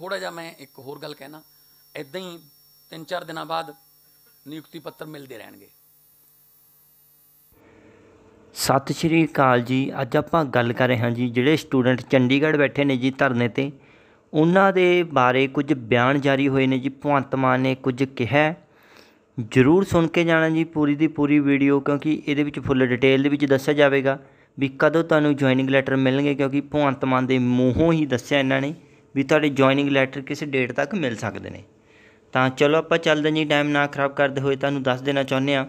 ਥੋੜਾ ਜਿਹਾ ਮੈਂ ਇੱਕ ਹੋਰ ਗੱਲ ਕਹਿਣਾ ਇਦਾਂ ਹੀ ਤਿੰਨ ਚਾਰ ਦਿਨਾਂ ਬਾਅਦ ਨਿਯੁਕਤੀ ਪੱਤਰ ਮਿਲਦੇ ਰਹਿਣਗੇ ਸਤਿ ਸ਼੍ਰੀ ਅਕਾਲ ਜੀ ਅੱਜ ਆਪਾਂ ਗੱਲ ਕਰ ਰਹੇ ਹਾਂ ਜੀ ਜਿਹੜੇ ਸਟੂਡੈਂਟ ਚੰਡੀਗੜ੍ਹ ਬੈਠੇ ਨੇ ਜੀ ਧਰਨੇ ਤੇ ਉਹਨਾਂ ਦੇ ਬਾਰੇ ਕੁਝ ਬਿਆਨ ਜਾਰੀ ਹੋਏ ਨੇ ਜੀ ਭਵੰਤ ਮਾਨ ਨੇ ਕੁਝ ਕਿਹਾ ਜ਼ਰੂਰ ਸੁਣ ਕੇ ਜਾਣਾ ਜੀ ਪੂਰੀ ਦੀ ਪੂਰੀ ਵੀਡੀਓ ਕਿਉਂਕਿ ਇਹਦੇ ਵਿੱਚ ਫੁੱਲ ਡਿਟੇਲ ਦੇ ਵਿੱਚ ਦੱਸਿਆ ਜਾਵੇਗਾ ਵੀ ਕਦੋਂ ਤੁਹਾਨੂੰ ਜੁਆਇਨਿੰਗ ਲੈਟਰ ਮਿਲਣਗੇ ਕਿਉਂਕਿ ਭਵੰਤ ਮਾਨ ਦੇ ਮੂੰਹੋਂ ਹੀ ਦੱਸਿਆ ਇਹਨਾਂ ਨੇ ਵੀ ਤੁਹਾਡੇ ਜੁਆਇਨਿੰਗ ਲੈਟਰ ਕਿਸੇ ਡੇਟ ਤੱਕ ਮਿਲ ਸਕਦੇ ਨੇ ਤਾਂ ਚਲੋ ਆਪਾਂ ਚੱਲਦੇ ਜੀ ਟਾਈਮ ਨਾ ਖਰਾਬ ਕਰਦੇ ਹੋਏ ਤੁਹਾਨੂੰ ਦੱਸ ਦੇਣਾ ਚਾਹੁੰਦੇ ਆ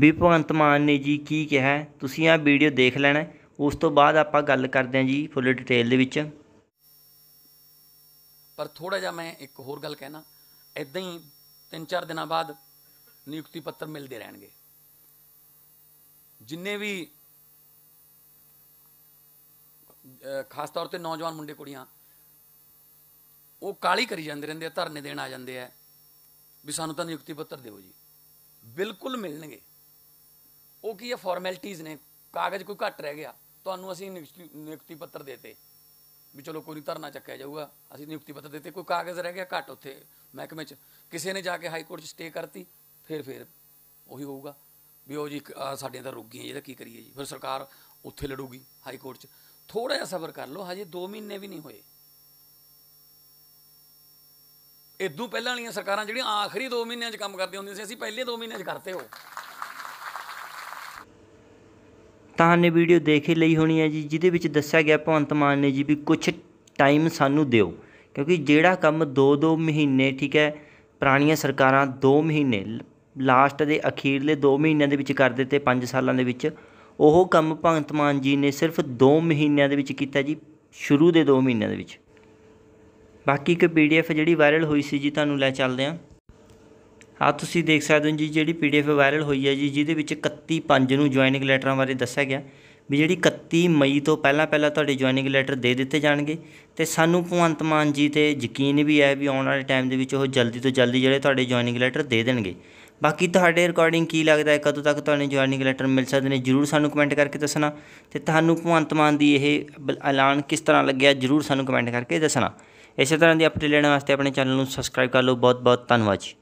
ਵੀ ਭਗਵੰਤ ਮਾਨ ਨੇ ਜੀ ਕੀ ਕਿਹਾ ਤੁਸੀਂ ਆ ਵੀਡੀਓ ਦੇਖ ਲੈਣਾ ਉਸ ਤੋਂ ਬਾਅਦ ਆਪਾਂ ਗੱਲ ਕਰਦੇ ਆ ਜੀ ਫੁੱਲ ਡਿਟੇਲ ਦੇ ਵਿੱਚ ਪਰ ਥੋੜਾ ਜਿਹਾ ਮੈਂ ਇੱਕ ਹੋਰ ਗੱਲ ਕਹਿਣਾ ਇਦਾਂ ਹੀ 3-4 ਦਿਨਾਂ ਬਾਅਦ ਨਿਯੁਕਤੀ ਪੱਤਰ ਮਿਲਦੇ ਰਹਿਣਗੇ ਜਿੰਨੇ ਵੀ ਖਾਸ ਤੌਰ ਤੇ ਨੌਜਵਾਨ ਮੁੰਡੇ ਕੁੜੀਆਂ ਉਹ ਕਾਲੀ ਕਰੀ ਜਾਂਦੇ ਰਹਿੰਦੇ ਆ ਧਰਨੇ ਦੇਣ ਆ ਜਾਂਦੇ ਆ ਵੀ ਸਾਨੂੰ ਤਾਂ ਨਿਯੁਕਤੀ ਪੱਤਰ ਦਿਓ ਜੀ ਬਿਲਕੁਲ ਮਿਲਣਗੇ ਉਹ ਕੀ ਹੈ ਫਾਰਮੈਲਿਟੀਆਂ ਨੇ ਕਾਗਜ਼ ਕੋਈ ਘੱਟ ਰਹਿ ਗਿਆ ਤੁਹਾਨੂੰ ਅਸੀਂ ਨਿਯੁਕਤੀ ਪੱਤਰ ਦੇਤੇ ਵੀ ਚਲੋ ਕੋਈ ਧਰਨਾ ਚੱਕਿਆ ਜਾਊਗਾ ਅਸੀਂ ਨਿਯੁਕਤੀ ਪੱਤਰ ਦੇਤੇ ਕੋਈ ਕਾਗਜ਼ ਰਹਿ ਗਿਆ ਘੱਟ ਉੱਥੇ ਮਹਿਕਮੇ 'ਚ ਕਿਸੇ ਨੇ ਜਾ ਕੇ ਹਾਈ ਕੋਰਟ 'ਚ ਸਟੇ ਕਰਤੀ ਫਿਰ ਫਿਰ ਉਹੀ ਹੋਊਗਾ ਵੀ ਉਹ ਜੀ ਸਾਡੀਆਂ ਤਾਂ ਰੁਕ ਗਈਆਂ ਇਹਦਾ ਕੀ ਕਰੀਏ ਜੀ ਫਿਰ ਸਰਕਾਰ ਉੱਥੇ ਲੜੂਗੀ ਹਾਈ ਕੋਰਟ 'ਚ ਥੋੜਾ ਜਿਹਾ ਸਬਰ ਕਰ ਲਓ ਹਜੇ 2 ਮਹੀਨੇ ਵੀ ਨਹੀਂ ਹੋਏ ਇਦੋਂ ਪਹਿਲਾਂ ਵਾਲੀਆਂ ਸਰਕਾਰਾਂ ਜਿਹੜੀਆਂ ਆਖਰੀ 2 ਮਹੀਨਿਆਂ 'ਚ ਕੰਮ ਕਰਦੀਆਂ ਹੁੰਦੀਆਂ ਸੀ ਅਸੀਂ ਪਹਿਲੇ 2 ਮਹੀਨਿਆਂ 'ਚ ਕਰਤੇ ਹੋ ਤਾਂ ਨੇ ਵੀਡੀਓ ਦੇਖ ਹੀ ਲਈ ਹੋਣੀ ਹੈ ਜੀ ਜਿਹਦੇ ਵਿੱਚ ਦੱਸਿਆ ਗਿਆ ਭਵੰਤ ਮਾਨ ਨੇ ਜੀ ਵੀ ਕੁਝ ਟਾਈਮ ਸਾਨੂੰ ਦਿਓ ਕਿਉਂਕਿ ਜਿਹੜਾ ਕੰਮ 2-2 ਮਹੀਨੇ ਠੀਕ ਹੈ ਪੁਰਾਣੀਆਂ ਸਰਕਾਰਾਂ 2 ਮਹੀਨੇ ਲਾਸਟ ਦੇ ਅਖੀਰਲੇ 2 ਮਹੀਨਿਆਂ ਦੇ ਵਿੱਚ ਕਰ ਦਿੱਤੇ 5 ਸਾਲਾਂ ਦੇ ਵਿੱਚ ਉਹ ਕੰਮ ਭਗਤ ਮਾਨ ਜੀ ਨੇ ਸਿਰਫ 2 ਮਹੀਨਿਆਂ ਦੇ ਵਿੱਚ ਕੀਤਾ ਜੀ ਸ਼ੁਰੂ ਦੇ 2 ਮਹੀਨਿਆਂ ਦੇ ਵਿੱਚ ਬਾਕੀ ਇੱਕ ਪੀਡੀਐਫ ਜਿਹੜੀ ਵਾਇਰਲ ਹੋਈ ਸੀ ਜੀ ਤੁਹਾਨੂੰ ਲੈ ਚੱਲਦੇ ਆ ਆ ਤੁਸੀਂ ਦੇਖ ਸਕਦੇ ਹੋ ਜੀ ਜਿਹੜੀ ਪੀਡੀਐਫ ਵਾਇਰਲ ਹੋਈ ਹੈ ਜੀ ਜਿਹਦੇ ਵਿੱਚ 31 5 ਨੂੰ ਜੁਆਇਨਿੰਗ ਲੈਟਰਾਂ ਬਾਰੇ ਦੱਸਿਆ ਗਿਆ ਵੀ ਜਿਹੜੀ 31 ਮਈ ਤੋਂ ਪਹਿਲਾਂ ਪਹਿਲਾਂ ਤੁਹਾਡੇ ਜੁਆਇਨਿੰਗ ਲੈਟਰ ਦੇ ਦਿੱਤੇ ਜਾਣਗੇ ਤੇ ਸਾਨੂੰ ਭਵੰਤ ਮਾਨ ਜੀ ਤੇ ਯਕੀਨ ਵੀ ਹੈ ਵੀ ਆਉਣ ਵਾਲੇ ਟਾਈਮ ਦੇ ਵਿੱਚ ਉਹ ਜਲਦੀ ਤੋਂ ਜਲਦੀ ਜਿਹੜੇ ਤੁਹਾਡੇ ਜੁਆਇਨਿੰਗ ਲੈਟਰ ਦੇ ਦੇਣਗੇ ਬਾਕੀ ਤੁਹਾਡੇ ਰਿਕਾਰਡਿੰਗ ਕੀ ਲੱਗਦਾ ਹੈ ਕਦੋਂ ਤੱਕ ਤੁਹਾਨੂੰ ਜੁਆਇਨਿੰਗ ਲੈਟਰ ਮਿਲ ਸਕਦੇ ਨੇ ਜਰੂਰ ਸਾਨੂੰ ਕਮੈਂਟ ਕਰਕੇ ਦੱਸਣਾ ਤੇ ਤੁਹਾਨੂੰ ਭਵੰਤ ਮਾਨ ਦੀ ਇਹ ਐਲਾਨ ਕਿਸ ਤਰ੍ਹਾਂ ਲੱਗਿਆ ਜਰੂਰ ਸਾਨੂੰ ਕਮੈਂਟ ਕਰਕੇ ਦੱਸਣਾ ਇਸੇ ਤਰ੍ਹਾਂ ਦੀ ਅਪਡੇਟ ਲੈਣ ਵਾਸਤੇ ਆਪਣੇ ਚੈਨਲ ਨੂੰ ਸਬਸਕ੍ਰਾਈਬ ਕਰ ਲਓ ਬਹੁਤ ਬਹੁਤ ਧੰਨਵਾਦ ਜੀ